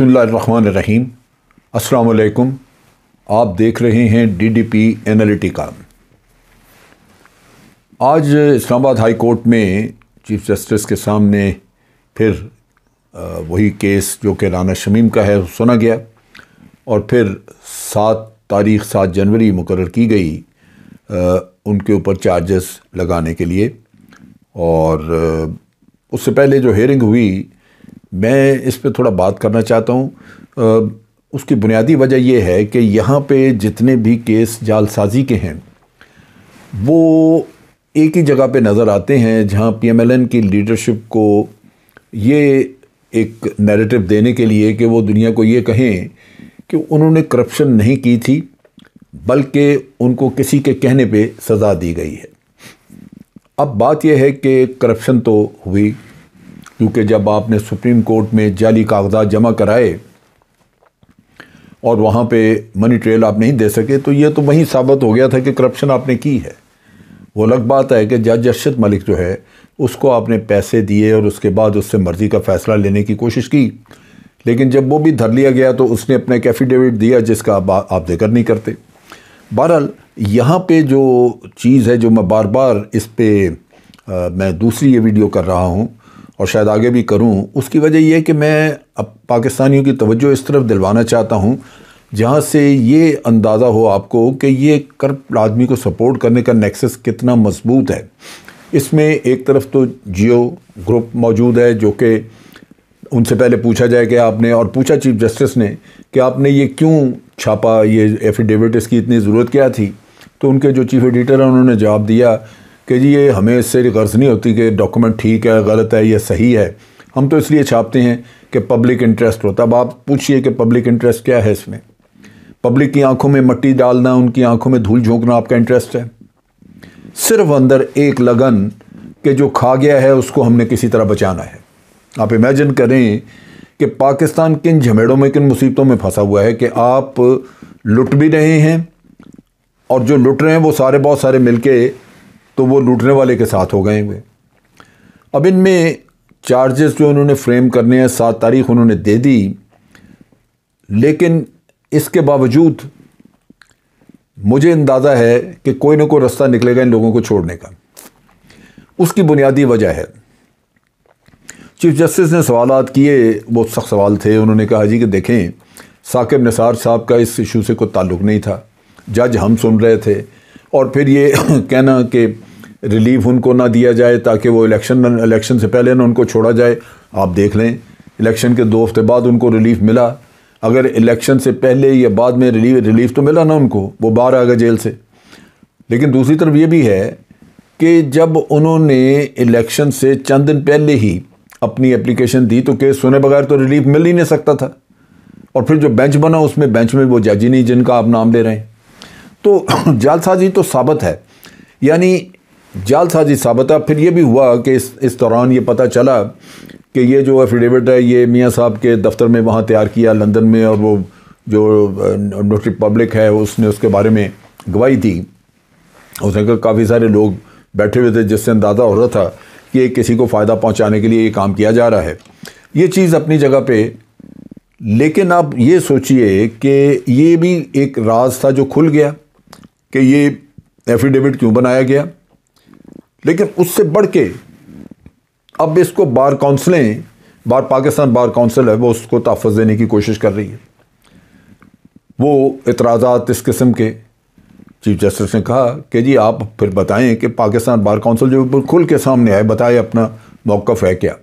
बसमीम अस्सलाम आप देख रहे हैं डीडीपी एनालिटिका आज इस्लामाबाद हाई कोर्ट में चीफ जस्टिस के सामने फिर वही केस जो कि राना शमीम का है सुना गया और फिर सात तारीख सात जनवरी मुकर की गई उनके ऊपर चार्जेस लगाने के लिए और उससे पहले जो हेयरिंग हुई मैं इस पर थोड़ा बात करना चाहता हूँ उसकी बुनियादी वजह यह है कि यहाँ पे जितने भी केस जालसाजी के हैं वो एक ही जगह पे नज़र आते हैं जहाँ पीएमएलएन की लीडरशिप को ये एक नैरेटिव देने के लिए कि वो दुनिया को ये कहें कि उन्होंने करप्शन नहीं की थी बल्कि उनको किसी के कहने पे सज़ा दी गई है अब बात यह है कि करप्शन तो हुई क्योंकि जब आपने सुप्रीम कोर्ट में जाली कागजात जमा कराए और वहाँ पे मनी ट्रेल आप नहीं दे सके तो ये तो वहीं साबित हो गया था कि करप्शन आपने की है वो अलग बात है कि जज अरशद मलिक जो है उसको आपने पैसे दिए और उसके बाद उससे मर्ज़ी का फ़ैसला लेने की कोशिश की लेकिन जब वो भी धर लिया गया तो उसने अपना एक एफिडेविट दिया जिसका आप, आप जिक्र नहीं करते बहरहाल यहाँ पे जो चीज़ है जो मैं बार बार इस पर मैं दूसरी ये वीडियो कर रहा हूँ और शायद आगे भी करूं उसकी वजह यह कि मैं अब पाकिस्तानियों की तवज्जो इस तरफ दिलवाना चाहता हूं जहां से ये अंदाज़ा हो आपको कि ये करप्ट आदमी को सपोर्ट करने का नेक्सस कितना मजबूत है इसमें एक तरफ तो जियो ग्रुप मौजूद है जो कि उनसे पहले पूछा जाए कि आपने और पूछा चीफ जस्टिस ने कि आपने ये क्यों छापा ये एफिडेविट इसकी इतनी ज़रूरत क्या थी तो उनके जो चीफ एडिटर हैं उन्होंने जवाब दिया कि जी ये हमें इससे गर्ज नहीं होती कि डॉक्यूमेंट ठीक है गलत है या सही है हम तो इसलिए छापते हैं कि पब्लिक इंटरेस्ट होता अब आप पूछिए कि पब्लिक इंटरेस्ट क्या है इसमें पब्लिक की आंखों में मट्टी डालना उनकी आंखों में धूल झोंकना आपका इंटरेस्ट है सिर्फ अंदर एक लगन के जो खा गया है उसको हमने किसी तरह बचाना है आप इमेजिन करें कि पाकिस्तान किन झमेड़ों में किन मुसीबतों में फंसा हुआ है कि आप लुट भी रहे हैं और जो लुट रहे हैं वो सारे बहुत सारे मिलके तो वो लूटने वाले के साथ हो गए हुए अब इनमें चार्जेस जो इन्होंने फ्रेम करने हैं सात तारीख उन्होंने दे दी लेकिन इसके बावजूद मुझे अंदाज़ा है कि कोई ना कोई रास्ता निकलेगा इन लोगों को छोड़ने का उसकी बुनियादी वजह है चीफ जस्टिस ने सवाल किए बहुत सख्त सवाल थे उन्होंने कहा जी कि देखें साकिब निसार साहब का इस इशू से कोई ताल्लुक़ नहीं था जज हम सुन रहे थे और फिर ये कहना कि रिलीफ उनको ना दिया जाए ताकि वो इलेक्शन इलेक्शन से पहले ना उनको छोड़ा जाए आप देख लें इलेक्शन के दो हफ्ते बाद उनको रिलीफ मिला अगर इलेक्शन से पहले या बाद में रिलीफ रिलीफ तो मिला ना उनको वो बाहर आ गए जेल से लेकिन दूसरी तरफ ये भी है कि जब उन्होंने इलेक्शन से चंद दिन पहले ही अपनी एप्लीकेशन दी तो केस सुने बगैर तो रिलीफ मिल ही नहीं सकता था और फिर जो बेंच बना उसमें बेंच में वो जज ही नहीं जिनका आप नाम ले रहे हैं तो जालसाजी तो साबित है यानी जालसाजी साबित है फिर ये भी हुआ कि इस इस दौरान ये पता चला कि ये जो एफिडेविट है ये मियाँ साहब के दफ्तर में वहाँ तैयार किया लंदन में और वो जो नोटरी पब्लिक है उसने उसके बारे में गवाही दी उसने कहा काफ़ी सारे लोग बैठे हुए थे जिससे अंदाज़ा हो रहा था कि किसी को फ़ायदा पहुँचाने के लिए ये काम किया जा रहा है ये चीज़ अपनी जगह पर लेकिन आप ये सोचिए कि ये भी एक राज था जो खुल गया कि ये एफिडेविट क्यों बनाया गया लेकिन उससे बढ़ के अब इसको बार काउंसिलें बार पाकिस्तान बार काउंसिल है वो उसको तहफ़ देने की कोशिश कर रही है वो इतराजा इस किस्म के चीफ जस्टिस ने कहा कि जी आप फिर बताएं कि पाकिस्तान बार काउंसिल जो खुल के सामने आए बताए अपना मौक़ है क्या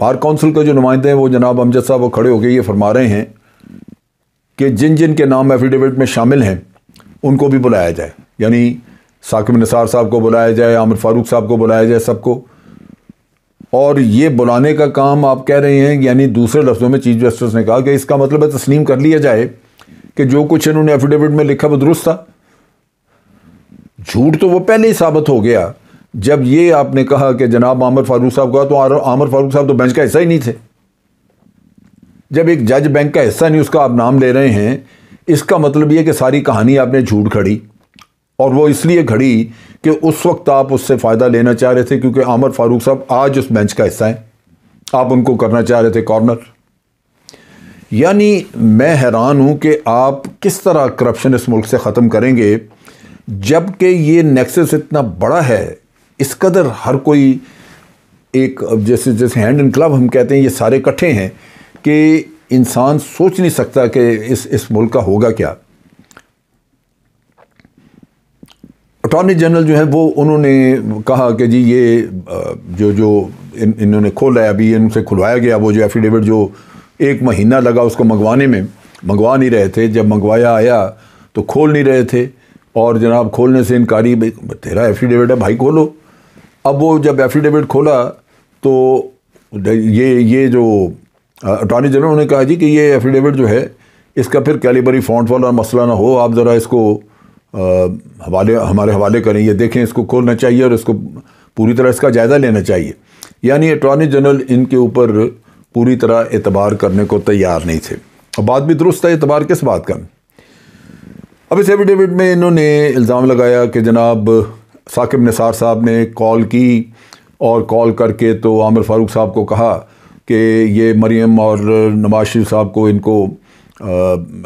बार काउंसिल का जो नुमाइंदे हैं वो जनाब अमजद साहब वो खड़े होकर ये फरमा रहे हैं कि जिन जिन के नाम एफिडेविट में शामिल हैं उनको भी बुलाया जाए यानी साकिब निसार साहब को बुलाया जाए आमिर फारूक साहब को बुलाया जाए सबको और ये बुलाने का काम आप कह रहे हैं यानी दूसरे लफ्ज़ों में चीफ जस्टिस ने कहा कि इसका मतलब है तस्लीम कर लिया जाए कि जो कुछ इन्होंने एफिडेविट में लिखा वो दुरुस्त था झूठ तो वो पहले ही साबित हो गया जब ये आपने कहा कि जनाब आमिर फारूक साहब का तो आमिर फारूक साहब तो बेंच का हिस्सा ही नहीं थे जब एक जज बैंक का हिस्सा नहीं उसका आप नाम ले रहे हैं इसका मतलब ये कि सारी कहानी आपने झूठ खड़ी और वो इसलिए खड़ी कि उस वक्त आप उससे फ़ायदा लेना चाह रहे थे क्योंकि आमर फारूक साहब आज उस बेंच का हिस्सा है आप उनको करना चाह रहे थे कॉर्नर यानी मैं हैरान हूं कि आप किस तरह करप्शन इस मुल्क से ख़त्म करेंगे जबकि ये नेक्सस इतना बड़ा है इस कदर हर कोई एक जैसे जैसे हैंड एंड क्लब हम कहते हैं ये सारे इकट्ठे हैं कि इंसान सोच नहीं सकता कि इस इस मुल्क का होगा क्या अटॉर्नी जनरल जो है वो उन्होंने कहा कि जी ये जो जो इन इन्होंने खोला है अभी इनसे खुलवाया गया वो जो एफिडेविट जो एक महीना लगा उसको मंगवाने में मंगवा नहीं रहे थे जब मंगवाया आया तो खोल नहीं रहे थे और जनाब खोलने से इनकारी तेरा एफिडेविट है भाई खोलो अब वो जब एफिडेविट खोला तो ये ये जो अटॉर्नी जनरल उन्होंने कहा जी कि ये एफिडेविट जो है इसका फिर कैलिबरी फॉन्ट वाला मसला ना हो आप ज़रा इसको आ, हवाले हमारे हवाले करें ये देखें इसको खोलना चाहिए और इसको पूरी तरह इसका जायज़ा लेना चाहिए यानी अटॉर्नी जनरल इनके ऊपर पूरी तरह एतबार करने को तैयार नहीं थे और बात भी दुरुस्त है एतबार किस बात का अब इस एफिडेविट में इन्होंने इल्ज़ाम लगाया कि जनाब साकिब निसार साहब ने कॉल की और कॉल करके तो आमिर फ़ारूक साहब को कहा कि ये मरीम और नवाज शरीफ साहब को इनको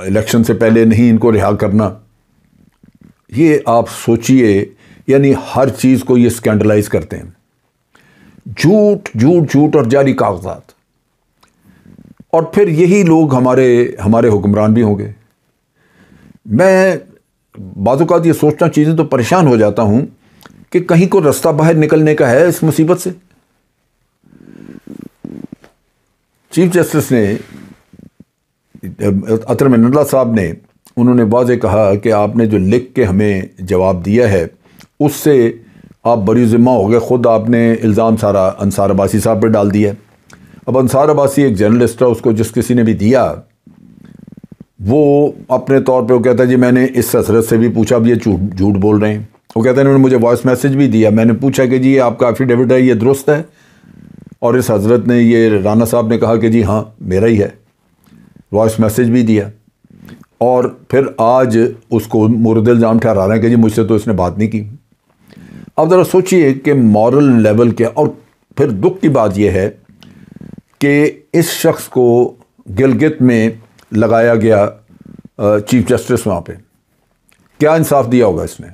इलेक्शन से पहले नहीं इनको रिहा करना ये आप सोचिए यानी हर चीज़ को ये स्कैंडलाइज करते हैं झूठ झूठ झूठ और जारी कागजात और फिर यही लोग हमारे हमारे हुक्मरान भी होंगे मैं बाजूकात ये सोचना चीज़ें तो परेशान हो जाता हूँ कि कहीं को रास्ता बाहर निकलने का है इस मुसीबत से चीफ जस्टिस ने अतरम नड्डा साहब ने उन्होंने वाज कहा कि आपने जो लिख के हमें जवाब दिया है उससे आप बड़ी ज़िम्मा हो गए ख़ुद आपने इल्ज़ाम सारा अंसार अबासी साहब पर डाल दिया अब अंसार अबासी एक जर्नलिस्ट है उसको जिस किसी ने भी दिया वो अपने तौर पे वो कहता है जी मैंने इस हसरत से भी पूछा अब ये झूठ झूठ बोल रहे हैं वो कहते हैं उन्होंने मुझे वॉइस मैसेज भी दिया मैंने पूछा कि जी ये आपका एफिडेविट है ये दुरुस्त है और इस हज़रत ने ये राना साहब ने कहा कि जी हाँ मेरा ही है वॉइस मैसेज भी दिया और फिर आज उसको मुरदिल जाम ठहरा रहे हैं कि जी मुझसे तो इसने बात नहीं की अब ज़रा सोचिए कि मॉरल लेवल के और फिर दुख की बात यह है कि इस शख्स को गिलगित में लगाया गया चीफ जस्टिस वहाँ पे क्या इंसाफ दिया होगा इसने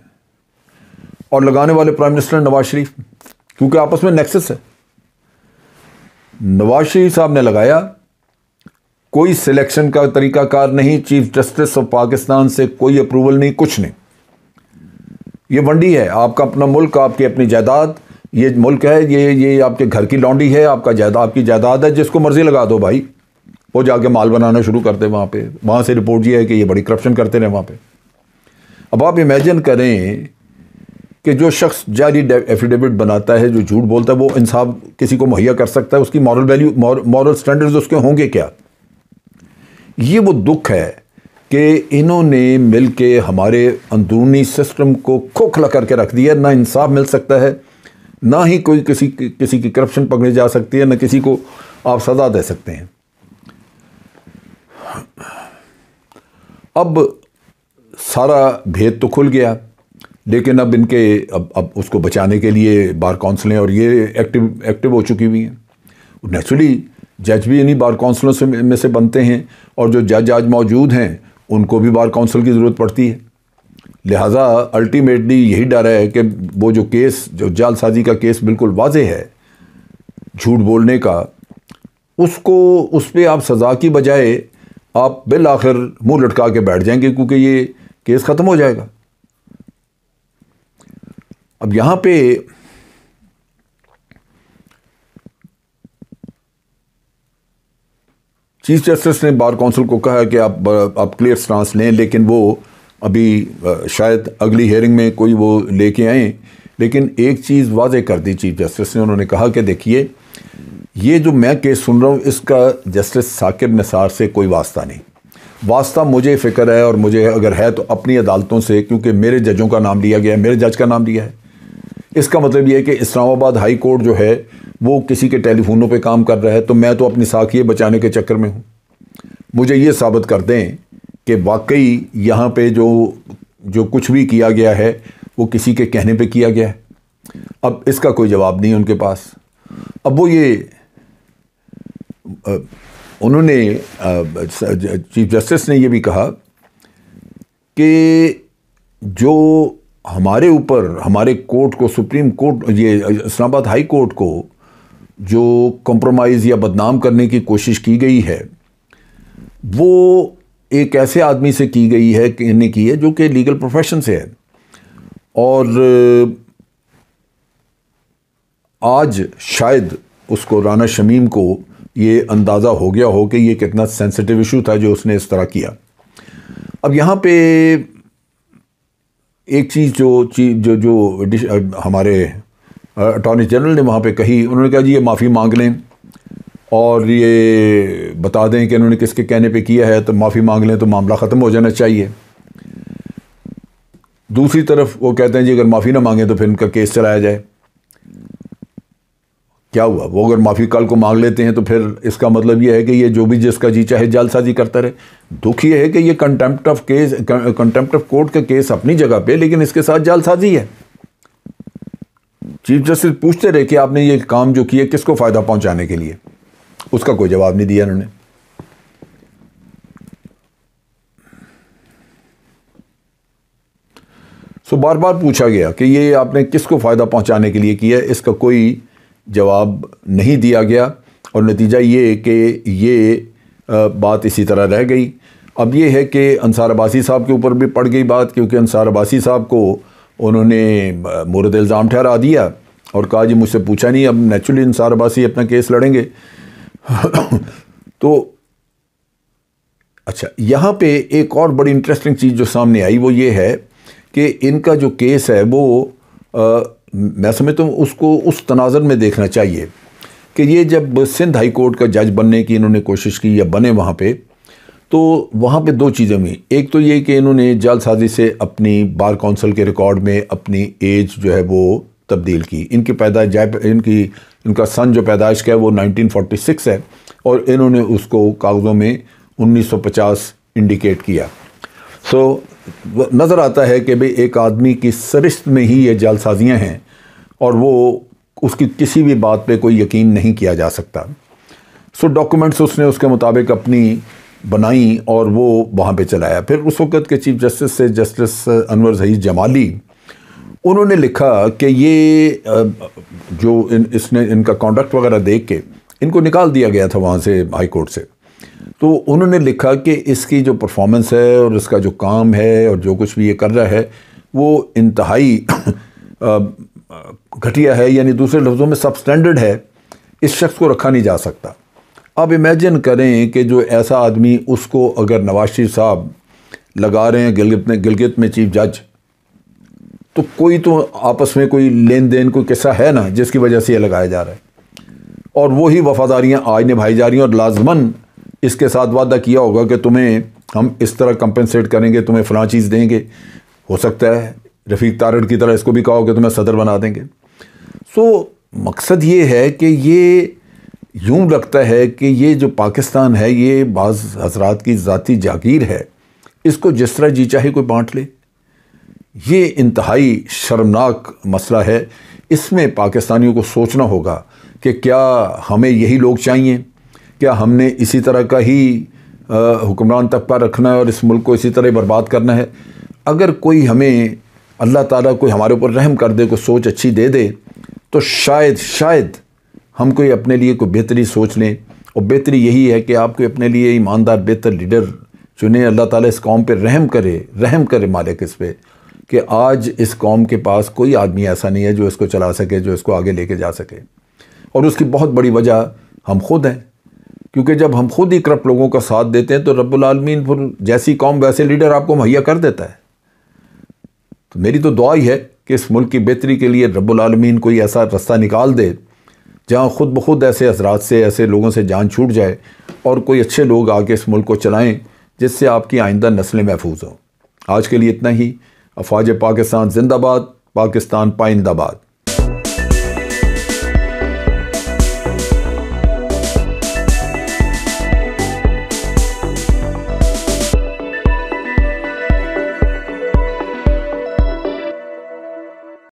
और लगाने वाले प्राइम मिनिस्टर नवाज शरीफ क्योंकि आपस में नेक्सेस है नवाज शरीफ साहब ने लगाया कोई सिलेक्शन का तरीकाकार नहीं चीफ जस्टिस ऑफ पाकिस्तान से कोई अप्रूवल नहीं कुछ नहीं ये वंडी है आपका अपना मुल्क आपकी अपनी जायदाद ये मुल्क है ये ये आपके घर की लॉन्डी है आपका जायदाद आपकी जायदाद है जिसको मर्ज़ी लगा दो भाई वो जाके माल बनाना शुरू करते वहाँ पे वहाँ से रिपोर्ट ये है कि ये बड़ी करप्शन करते रहे वहाँ पे अब आप इमेजिन करें कि जो शख्स जाली एफिडेविट बनाता है जो झूठ बोलता है वो इंसाफ किसी को मुहैया कर सकता है उसकी मॉरल वैल्यू मॉरल स्टैंडर्ड्स उसके होंगे क्या ये वो दुख है कि इन्होंने मिल के हमारे अंदरूनी सिस्टम को खोखला करके रख दिया ना इंसाफ मिल सकता है ना ही कोई किसी किसी की करप्शन पकड़ी जा सकती है ना किसी को आप सज़ा दे सकते हैं अब सारा भेद तो खुल गया लेकिन अब इनके अब अब उसको बचाने के लिए बार काउंसिलें और ये एक्टिव एक्टिव हो चुकी हुई हैं नेचुरली जज भी इन्हीं बार काउंसिलों से में से बनते हैं और जो जज आज मौजूद हैं उनको भी बार काउंसिल की ज़रूरत पड़ती है लिहाजा अल्टीमेटली यही डर है कि वो जो केस जो जालसाजी का केस बिल्कुल वाज है झूठ बोलने का उसको उस पर आप सज़ा की बजाय आप बिल आखिर मुँह लटका के बैठ जाएंगे क्योंकि ये केस ख़त्म हो जाएगा अब यहाँ पे चीफ जस्टिस ने बार काउंसिल को कहा कि आप आप क्लियर स्टांस लें लेकिन वो अभी शायद अगली हेयरिंग में कोई वो लेके आए लेकिन एक चीज़ वाजे कर दी चीफ जस्टिस ने उन्होंने कहा कि देखिए ये जो मैं केस सुन रहा हूँ इसका जस्टिस साकिब निसार से कोई वास्ता नहीं वास्ता मुझे फ़िक्र है और मुझे अगर है तो अपनी अदालतों से क्योंकि मेरे जजों का नाम लिया गया है मेरे जज का नाम लिया है इसका मतलब ये है कि इस्लामाबाद हाई कोर्ट जो है वो किसी के टेलीफोनों पे काम कर रहा है तो मैं तो अपनी साख बचाने के चक्कर में हूँ मुझे ये साबित कर दें कि वाकई यहाँ पे जो जो कुछ भी किया गया है वो किसी के कहने पे किया गया है अब इसका कोई जवाब नहीं है उनके पास अब वो ये उन्होंने चीफ जस्टिस ने ये भी कहा कि जो हमारे ऊपर हमारे कोर्ट को सुप्रीम कोर्ट ये इस्लामाबाद हाई कोर्ट को जो कंप्रोमाइज़ या बदनाम करने की कोशिश की गई है वो एक ऐसे आदमी से की गई है कि ने की है जो कि लीगल प्रोफेशन से है और आज शायद उसको राना शमीम को ये अंदाज़ा हो गया हो कि ये कितना सेंसिटिव इशू था जो उसने इस तरह किया अब यहाँ पे एक चीज़ जो चीज जो जो हमारे अटॉर्नी जनरल ने वहाँ पे कही उन्होंने कहा जी ये माफ़ी मांग लें और ये बता दें कि इन्होंने किसके कहने पे किया है तो माफ़ी मांग लें तो मामला ख़त्म हो जाना चाहिए दूसरी तरफ वो कहते हैं जी अगर माफ़ी ना मांगें तो फिर इनका केस चलाया जाए क्या हुआ वो अगर माफ़ी काल को मांग लेते हैं तो फिर इसका मतलब ये है कि ये जो भी जिसका जी चाहे जालसाजी करता रहे दुख ये है कि ये contempt of case contempt of court का केस अपनी जगह पे लेकिन इसके साथ जालसाजी है चीफ जस्टिस पूछते रहे कि आपने ये काम जो किया किसको फ़ायदा पहुंचाने के लिए उसका कोई जवाब नहीं दिया उन्होंने सो बार बार पूछा गया कि ये आपने किसको फ़ायदा पहुंचाने के लिए किया इसका कोई जवाब नहीं दिया गया और नतीजा ये कि ये बात इसी तरह रह गई अब ये है कि अंसार अबासी साहब के ऊपर भी पड़ गई बात क्योंकि अंसार अबासी साहब को उन्होंने मुरद इल्ज़ाम ठहरा दिया और कहा जी मुझसे पूछा नहीं अब नेचुरली अंसार अबासी अपना केस लड़ेंगे तो अच्छा यहाँ पे एक और बड़ी इंटरेस्टिंग चीज़ जो सामने आई वो ये है कि इनका जो केस है वो मैं समझता हूँ उसको उस तनाजर में देखना चाहिए कि ये जब सिंध हाई कोर्ट का जज बनने की इन्होंने कोशिश की या बने वहाँ पे तो वहाँ पे दो चीज़ें हुई एक तो ये कि इन्होंने जालसाजी से अपनी बार काउंसिल के रिकॉर्ड में अपनी एज जो है वो तब्दील की इनकी पैदा जय इनकी इनका सन जो पैदाइश का है वो 1946 है और इन्होंने उसको कागज़ों में 1950 इंडिकेट किया तो नज़र आता है कि भाई एक आदमी की सरिश्त में ही ये जालसाजियाँ हैं और वो उसकी किसी भी बात पे कोई यकीन नहीं किया जा सकता सो डॉक्यूमेंट्स उसने उसके मुताबिक अपनी बनाई और वो वहाँ पे चलाया फिर उस वक़्त के चीफ जस्टिस से जस्टिस अनवर जही जमाली उन्होंने लिखा कि ये जो इन, इसने इनका कॉन्डक्ट वगैरह देख के इनको निकाल दिया गया था वहाँ से हाई कोर्ट से तो उन्होंने लिखा कि इसकी जो परफॉर्मेंस है और इसका जो काम है और जो कुछ भी ये कर रहा है वो इंतहाई घटिया है यानी दूसरे लफ्ज़ों में सब स्टैंडर्ड है इस शख्स को रखा नहीं जा सकता अब इमेजिन करें कि जो ऐसा आदमी उसको अगर नवाज शरीफ साहब लगा रहे हैं गिलगित में गिलगित में चीफ जज तो कोई तो आपस में कोई लेन देन कोई किस्सा है ना जिसकी वजह से ये लगाया जा रहा है और वही वफ़ादारियाँ आज निभाई जा रही हैं और लाजमन इसके साथ वादा किया होगा कि तुम्हें हम इस तरह कंपनसेट करेंगे तुम्हें फला चीज़ देंगे हो सकता है रफ़ीक तारड़ की तरह इसको भी कहा कि तुम्हें सदर बना देंगे सो मकसद ये है कि ये यूँ लगता है कि ये जो पाकिस्तान है ये बाज़ हजरात की ज़ाती जागीर है इसको जिस तरह जी चाहे कोई बांट ले ये इंतहाई शर्मनाक मसला है इसमें पाकिस्तानियों को सोचना होगा कि क्या हमें यही लोग चाहिए क्या हमने इसी तरह का ही हुक्मरान तबका रखना है और इस मुल्क को इसी तरह बर्बाद करना है अगर कोई हमें अल्लाह ताला कोई हमारे ऊपर रहम कर दे कोई सोच अच्छी दे दे तो शायद शायद हम कोई अपने लिए कोई बेहतरी सोच लें और बेहतरी यही है कि आप कोई अपने लिए ईमानदार बेहतर लीडर चुने अल्लाह ताला इस कौम पर रहम करे रहम करे मालिक इस पर कि आज इस कौम के पास कोई आदमी ऐसा नहीं है जो इसको चला सके जो इसको आगे लेके जा सके और उसकी बहुत बड़ी वजह हम खुद हैं क्योंकि जब हम खुद ही करप्ट लोगों का साथ देते हैं तो रब्बुलमीन फिर जैसी कौम वैसे लीडर आपको मुहैया कर देता है तो मेरी तो दुआ ही है कि इस मुल्क की बेहतरी के लिए रब्बुलमीन कोई ऐसा रास्ता निकाल दे जहाँ ख़ुद ब खुद ऐसे असरात से ऐसे लोगों से जान छूट जाए और कोई अच्छे लोग आके इस मुल्क को चलाएँ जिससे आपकी आइंदा नस्लें महफूज हों आज के लिए इतना ही अफवाज पाकिस्तान जिंदाबाद पाकिस्तान पाइंदाबाद